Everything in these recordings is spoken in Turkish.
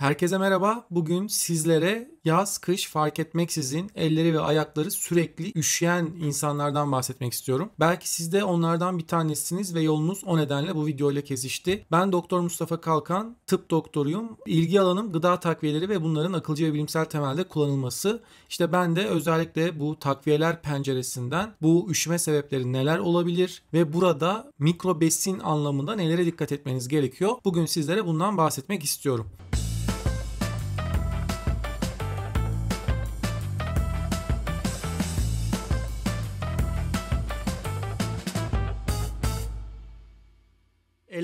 Herkese merhaba. Bugün sizlere yaz, kış fark etmeksizin elleri ve ayakları sürekli üşüyen insanlardan bahsetmek istiyorum. Belki siz de onlardan bir tanesiniz ve yolunuz o nedenle bu videoyla kesişti. Ben Doktor Mustafa Kalkan, tıp doktoruyum. İlgi alanım gıda takviyeleri ve bunların akılcı ve bilimsel temelde kullanılması. İşte ben de özellikle bu takviyeler penceresinden bu üşüme sebepleri neler olabilir ve burada mikro besin anlamında nelere dikkat etmeniz gerekiyor? Bugün sizlere bundan bahsetmek istiyorum.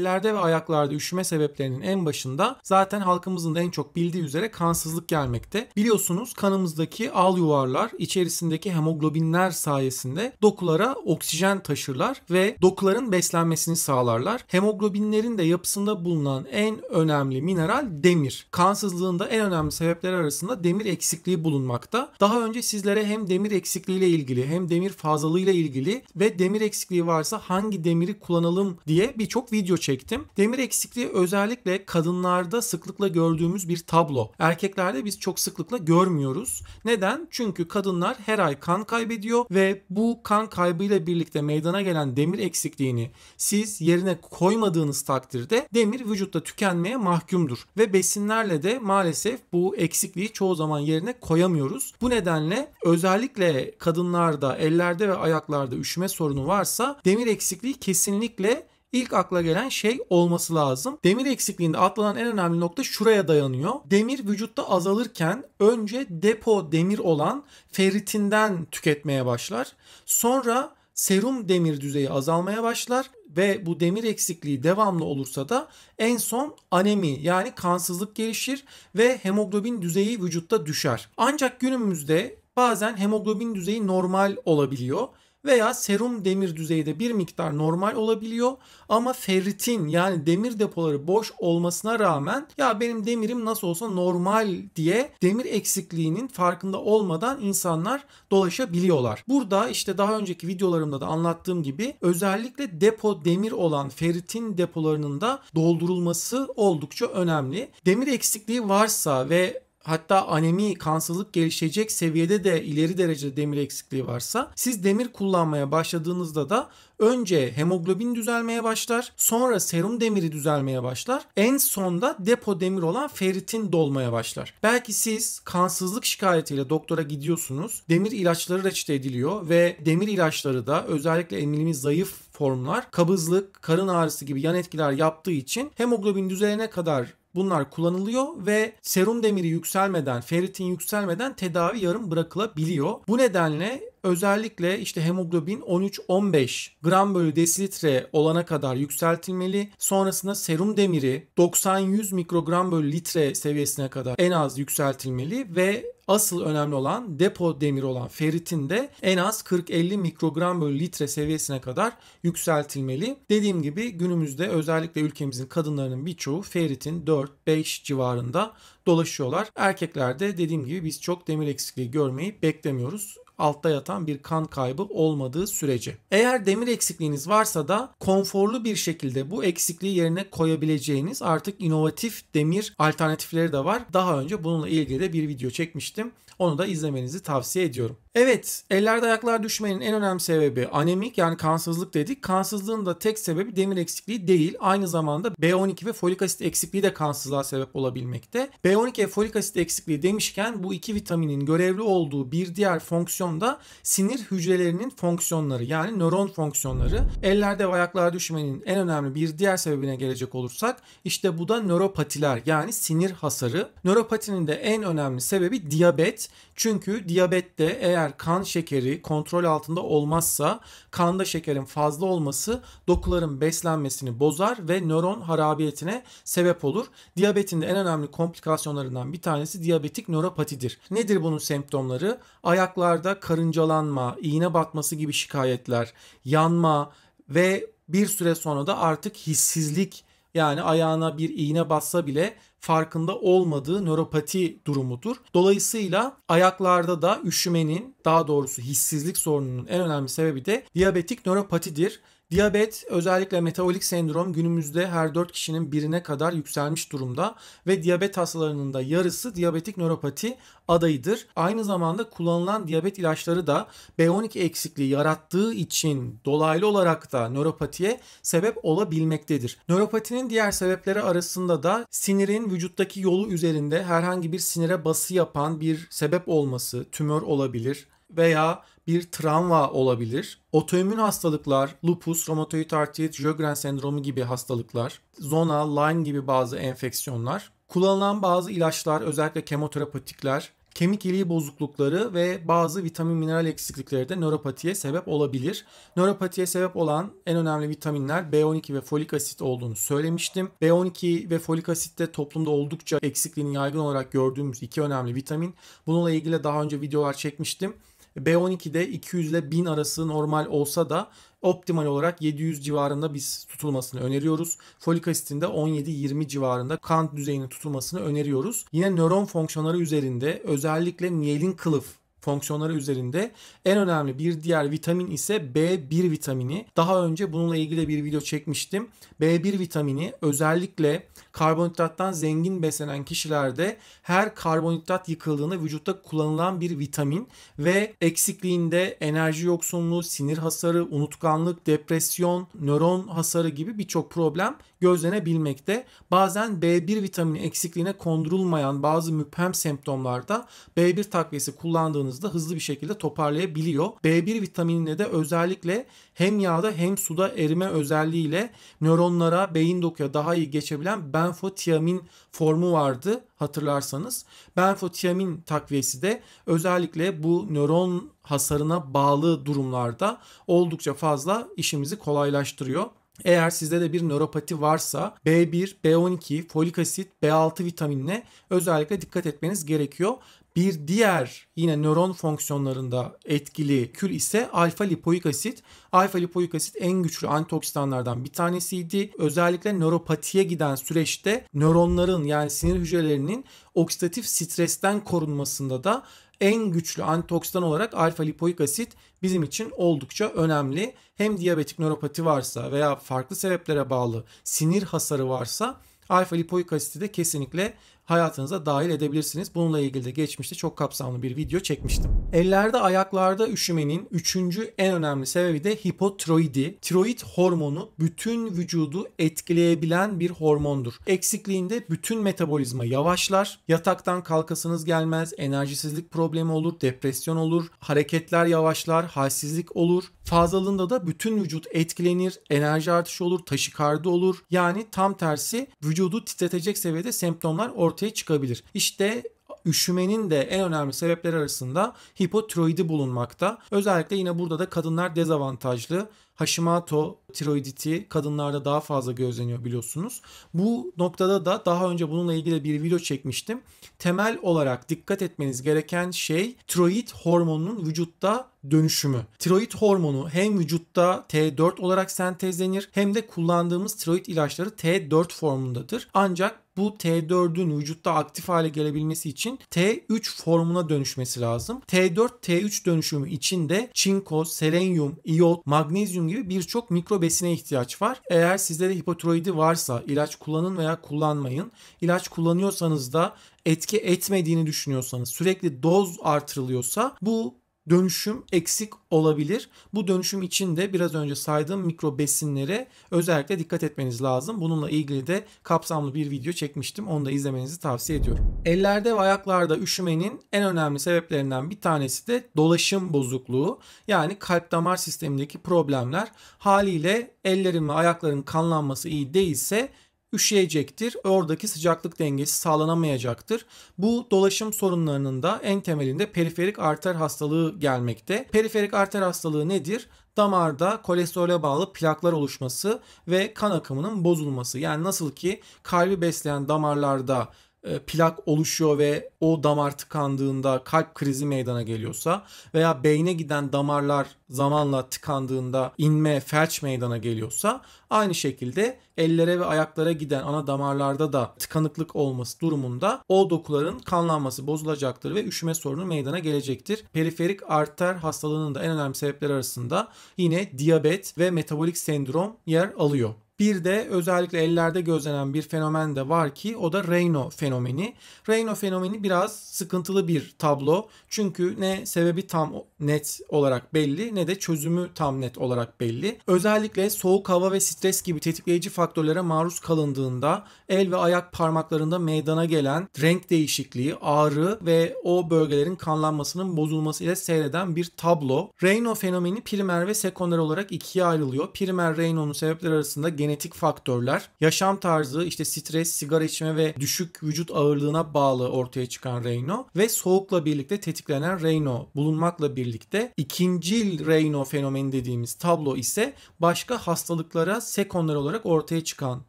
ellerde ve ayaklarda üşüme sebeplerinin en başında zaten halkımızın da en çok bildiği üzere kansızlık gelmekte. Biliyorsunuz kanımızdaki al yuvarlar içerisindeki hemoglobinler sayesinde dokulara oksijen taşırlar ve dokuların beslenmesini sağlarlar. Hemoglobinlerin de yapısında bulunan en önemli mineral demir. Kansızlığında en önemli sebepleri arasında demir eksikliği bulunmakta. Daha önce sizlere hem demir eksikliği ile ilgili hem demir fazlalığıyla ilgili ve demir eksikliği varsa hangi demiri kullanalım diye birçok video çektim çektim. Demir eksikliği özellikle kadınlarda sıklıkla gördüğümüz bir tablo. Erkeklerde biz çok sıklıkla görmüyoruz. Neden? Çünkü kadınlar her ay kan kaybediyor ve bu kan kaybıyla birlikte meydana gelen demir eksikliğini siz yerine koymadığınız takdirde demir vücutta tükenmeye mahkumdur ve besinlerle de maalesef bu eksikliği çoğu zaman yerine koyamıyoruz. Bu nedenle özellikle kadınlarda ellerde ve ayaklarda üşüme sorunu varsa demir eksikliği kesinlikle ilk akla gelen şey olması lazım. Demir eksikliğinde atlanan en önemli nokta şuraya dayanıyor. Demir vücutta azalırken önce depo demir olan ferritinden tüketmeye başlar. Sonra serum demir düzeyi azalmaya başlar ve bu demir eksikliği devamlı olursa da en son anemi yani kansızlık gelişir ve hemoglobin düzeyi vücutta düşer. Ancak günümüzde bazen hemoglobin düzeyi normal olabiliyor veya serum demir düzeyi de bir miktar normal olabiliyor ama ferritin yani demir depoları boş olmasına rağmen ya benim demirim nasıl olsa normal diye demir eksikliğinin farkında olmadan insanlar dolaşabiliyorlar. Burada işte daha önceki videolarımda da anlattığım gibi özellikle depo demir olan ferritin depolarının da doldurulması oldukça önemli. Demir eksikliği varsa ve hatta anemi kansızlık gelişecek seviyede de ileri derecede demir eksikliği varsa siz demir kullanmaya başladığınızda da önce hemoglobin düzelmeye başlar sonra serum demiri düzelmeye başlar en sonda depo demir olan ferritin dolmaya başlar. Belki siz kansızlık şikayetiyle doktora gidiyorsunuz demir ilaçları reçete ediliyor ve demir ilaçları da özellikle emilimi zayıf formlar kabızlık, karın ağrısı gibi yan etkiler yaptığı için hemoglobin düzelene kadar bunlar kullanılıyor ve serum demiri yükselmeden, ferritin yükselmeden tedavi yarım bırakılabiliyor. Bu nedenle Özellikle işte hemoglobin 13-15 gram bölü desilitre olana kadar yükseltilmeli. Sonrasında serum demiri 90-100 mikrogram bölü litre seviyesine kadar en az yükseltilmeli ve Asıl önemli olan depo demir olan ferritin de en az 40-50 mikrogram bölü litre seviyesine kadar yükseltilmeli. Dediğim gibi günümüzde özellikle ülkemizin kadınlarının birçoğu ferritin 4-5 civarında dolaşıyorlar. Erkeklerde dediğim gibi biz çok demir eksikliği görmeyi beklemiyoruz altta yatan bir kan kaybı olmadığı sürece. Eğer demir eksikliğiniz varsa da konforlu bir şekilde bu eksikliği yerine koyabileceğiniz artık inovatif demir alternatifleri de var. Daha önce bununla ilgili de bir video çekmiştim. Onu da izlemenizi tavsiye ediyorum. Evet, ellerde ayaklar düşmenin en önemli sebebi anemik yani kansızlık dedik. Kansızlığın da tek sebebi demir eksikliği değil. Aynı zamanda B12 ve folik asit eksikliği de kansızlığa sebep olabilmekte. B12 ve folik asit eksikliği demişken bu iki vitaminin görevli olduğu bir diğer fonksiyon enfeksiyonda sinir hücrelerinin fonksiyonları yani nöron fonksiyonları ellerde ve ayaklarda düşmenin en önemli bir diğer sebebine gelecek olursak işte bu da nöropatiler yani sinir hasarı. Nöropatinin de en önemli sebebi diyabet. Çünkü diyabette eğer kan şekeri kontrol altında olmazsa kanda şekerin fazla olması dokuların beslenmesini bozar ve nöron harabiyetine sebep olur. Diyabetin de en önemli komplikasyonlarından bir tanesi diyabetik nöropatidir. Nedir bunun semptomları? Ayaklarda karıncalanma, iğne batması gibi şikayetler, yanma ve bir süre sonra da artık hissizlik yani ayağına bir iğne bassa bile farkında olmadığı nöropati durumudur. Dolayısıyla ayaklarda da üşümenin daha doğrusu hissizlik sorununun en önemli sebebi de diyabetik nöropatidir. Diyabet özellikle metabolik sendrom günümüzde her 4 kişinin birine kadar yükselmiş durumda ve diyabet hastalarının da yarısı diyabetik nöropati adayıdır. Aynı zamanda kullanılan diyabet ilaçları da B12 eksikliği yarattığı için dolaylı olarak da nöropatiye sebep olabilmektedir. Nöropatinin diğer sebepleri arasında da sinirin vücuttaki yolu üzerinde herhangi bir sinire bası yapan bir sebep olması, tümör olabilir veya bir travma olabilir. Otoimmün hastalıklar, lupus, romatoid artrit, Sjögren sendromu gibi hastalıklar, zona, Lyme gibi bazı enfeksiyonlar, kullanılan bazı ilaçlar özellikle kemoterapatikler, kemik iliği bozuklukları ve bazı vitamin mineral eksiklikleri de nöropatiye sebep olabilir. Nöropatiye sebep olan en önemli vitaminler B12 ve folik asit olduğunu söylemiştim. B12 ve folik asit de toplumda oldukça eksikliğini yaygın olarak gördüğümüz iki önemli vitamin. Bununla ilgili daha önce videolar çekmiştim. B12'de 200 ile 1000 arası normal olsa da optimal olarak 700 civarında biz tutulmasını öneriyoruz. Folik asitinde 17-20 civarında kan düzeyinin tutulmasını öneriyoruz. Yine nöron fonksiyonları üzerinde özellikle miyelin kılıf fonksiyonları üzerinde. En önemli bir diğer vitamin ise B1 vitamini. Daha önce bununla ilgili bir video çekmiştim. B1 vitamini özellikle karbonhidrattan zengin beslenen kişilerde her karbonhidrat yıkıldığında vücutta kullanılan bir vitamin ve eksikliğinde enerji yoksunluğu, sinir hasarı, unutkanlık, depresyon, nöron hasarı gibi birçok problem gözlenebilmekte. Bazen B1 vitamini eksikliğine kondurulmayan bazı müphem semptomlarda B1 takviyesi kullandığınızda hızlı bir şekilde toparlayabiliyor. B1 vitamininde de özellikle hem yağda hem suda erime özelliğiyle nöronlara, beyin dokuya daha iyi geçebilen benfotiamin formu vardı hatırlarsanız. Benfotiamin takviyesi de özellikle bu nöron hasarına bağlı durumlarda oldukça fazla işimizi kolaylaştırıyor. Eğer sizde de bir nöropati varsa B1, B12, folik asit, B6 vitaminine özellikle dikkat etmeniz gerekiyor. Bir diğer yine nöron fonksiyonlarında etkili kül ise alfa lipoik asit. Alfa lipoik asit en güçlü antioksidanlardan bir tanesiydi. Özellikle nöropatiye giden süreçte nöronların yani sinir hücrelerinin oksidatif stresten korunmasında da en güçlü antioksidan olarak alfa lipoik asit bizim için oldukça önemli. Hem diyabetik nöropati varsa veya farklı sebeplere bağlı sinir hasarı varsa alfa lipoik asiti de kesinlikle hayatınıza dahil edebilirsiniz. Bununla ilgili de geçmişte çok kapsamlı bir video çekmiştim. Ellerde ayaklarda üşümenin üçüncü en önemli sebebi de hipotiroidi. Tiroid hormonu bütün vücudu etkileyebilen bir hormondur. Eksikliğinde bütün metabolizma yavaşlar. Yataktan kalkasınız gelmez, enerjisizlik problemi olur, depresyon olur, hareketler yavaşlar, halsizlik olur. Fazlalığında da bütün vücut etkilenir, enerji artışı olur, taşikardi olur. Yani tam tersi vücudu titretecek seviyede semptomlar ortaya ortaya çıkabilir. İşte üşümenin de en önemli sebepleri arasında hipotiroidi bulunmakta. Özellikle yine burada da kadınlar dezavantajlı. Hashimoto tiroiditi kadınlarda daha fazla gözleniyor biliyorsunuz. Bu noktada da daha önce bununla ilgili bir video çekmiştim. Temel olarak dikkat etmeniz gereken şey tiroid hormonunun vücutta dönüşümü. Tiroid hormonu hem vücutta T4 olarak sentezlenir hem de kullandığımız tiroid ilaçları T4 formundadır. Ancak bu T4'ün vücutta aktif hale gelebilmesi için T3 formuna dönüşmesi lazım. T4 T3 dönüşümü için de çinko, selenyum, iot, magnezyum gibi birçok mikro besine ihtiyaç var. Eğer sizde de hipotiroidi varsa ilaç kullanın veya kullanmayın. İlaç kullanıyorsanız da etki etmediğini düşünüyorsanız, sürekli doz artırılıyorsa bu dönüşüm eksik olabilir. Bu dönüşüm için de biraz önce saydığım mikro besinlere özellikle dikkat etmeniz lazım. Bununla ilgili de kapsamlı bir video çekmiştim. Onu da izlemenizi tavsiye ediyorum. Ellerde ve ayaklarda üşümenin en önemli sebeplerinden bir tanesi de dolaşım bozukluğu. Yani kalp damar sistemindeki problemler. Haliyle ellerin ve ayakların kanlanması iyi değilse üşüyecektir. Oradaki sıcaklık dengesi sağlanamayacaktır. Bu dolaşım sorunlarının da en temelinde periferik arter hastalığı gelmekte. Periferik arter hastalığı nedir? damarda kolesterole bağlı plaklar oluşması ve kan akımının bozulması. Yani nasıl ki kalbi besleyen damarlarda e, plak oluşuyor ve o damar tıkandığında kalp krizi meydana geliyorsa veya beyne giden damarlar zamanla tıkandığında inme, felç meydana geliyorsa aynı şekilde ellere ve ayaklara giden ana damarlarda da tıkanıklık olması durumunda o dokuların kanlanması bozulacaktır ve üşüme sorunu meydana gelecektir. Periferik arter hastalığının da en önemli sebepleri arasında yine diyabet ve metabolik sendrom yer alıyor. Bir de özellikle ellerde gözlenen bir fenomen de var ki o da Raynaud fenomeni. Raynaud fenomeni biraz sıkıntılı bir tablo. Çünkü ne sebebi tam net olarak belli ne de çözümü tam net olarak belli. Özellikle soğuk hava ve stres gibi tetikleyici faktörlere maruz kalındığında el ve ayak parmaklarında meydana gelen renk değişikliği, ağrı ve o bölgelerin kanlanmasının bozulması ile seyreden bir tablo. Raynaud fenomeni primer ve sekonder olarak ikiye ayrılıyor. Primer Raynaud'un sebepleri arasında genel genetik faktörler, yaşam tarzı, işte stres, sigara içme ve düşük vücut ağırlığına bağlı ortaya çıkan Raynaud ve soğukla birlikte tetiklenen Raynaud bulunmakla birlikte ikincil Raynaud fenomeni dediğimiz tablo ise başka hastalıklara sekonder olarak ortaya çıkan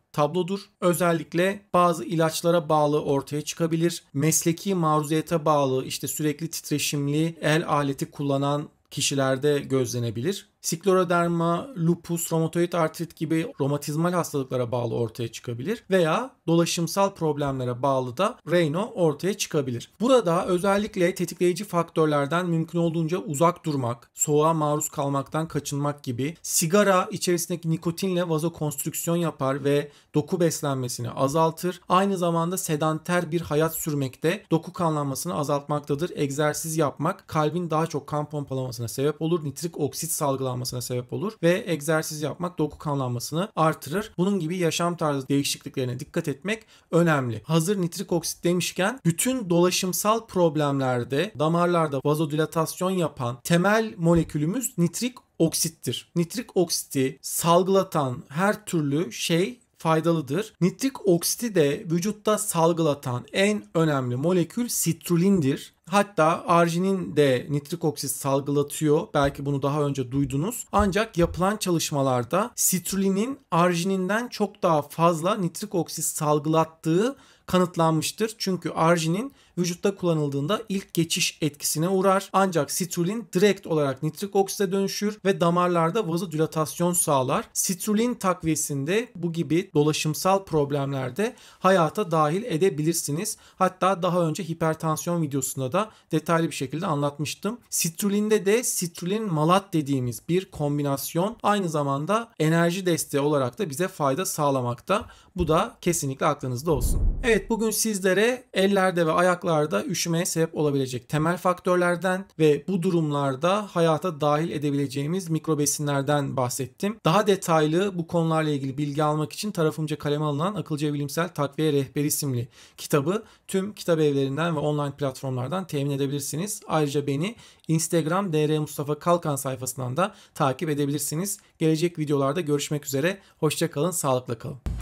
tablodur. Özellikle bazı ilaçlara bağlı ortaya çıkabilir. Mesleki maruziyete bağlı işte sürekli titreşimli el aleti kullanan kişilerde gözlenebilir. Sikloraderma, lupus, romatoid artrit gibi romatizmal hastalıklara bağlı ortaya çıkabilir veya dolaşımsal problemlere bağlı da reno ortaya çıkabilir. Burada özellikle tetikleyici faktörlerden mümkün olduğunca uzak durmak, soğuğa maruz kalmaktan kaçınmak gibi sigara içerisindeki nikotinle vazokonstrüksiyon yapar ve doku beslenmesini azaltır. Aynı zamanda sedanter bir hayat sürmekte doku kanlanmasını azaltmaktadır. Egzersiz yapmak kalbin daha çok kan pompalamasına sebep olur. Nitrik oksit salgılanması kanlanmasına sebep olur ve egzersiz yapmak doku kanlanmasını artırır. Bunun gibi yaşam tarzı değişikliklerine dikkat etmek önemli. Hazır nitrik oksit demişken bütün dolaşımsal problemlerde damarlarda vazodilatasyon yapan temel molekülümüz nitrik oksittir. Nitrik oksiti salgılatan her türlü şey faydalıdır. Nitrik oksiti de vücutta salgılatan en önemli molekül sitrulindir. Hatta arginin de nitrik oksit salgılatıyor. Belki bunu daha önce duydunuz. Ancak yapılan çalışmalarda sitrulinin argininden çok daha fazla nitrik oksit salgılattığı kanıtlanmıştır. Çünkü arginin vücutta kullanıldığında ilk geçiş etkisine uğrar. Ancak sitrulin direkt olarak nitrik oksite dönüşür ve damarlarda vazodilatasyon sağlar. Sitrulin takviyesinde bu gibi dolaşımsal problemlerde hayata dahil edebilirsiniz. Hatta daha önce hipertansiyon videosunda da videoda detaylı bir şekilde anlatmıştım. Sitrulinde de sitrulin malat dediğimiz bir kombinasyon aynı zamanda enerji desteği olarak da bize fayda sağlamakta. Bu da kesinlikle aklınızda olsun. Evet bugün sizlere ellerde ve ayaklarda üşümeye sebep olabilecek temel faktörlerden ve bu durumlarda hayata dahil edebileceğimiz mikrobesinlerden bahsettim. Daha detaylı bu konularla ilgili bilgi almak için tarafımca kaleme alınan Akılcı Bilimsel Takviye Rehberi isimli kitabı tüm kitap evlerinden ve online platformlardan temin edebilirsiniz. Ayrıca beni Instagram DR Mustafa Kalkan sayfasından da takip edebilirsiniz. Gelecek videolarda görüşmek üzere. Hoşçakalın, sağlıkla kalın.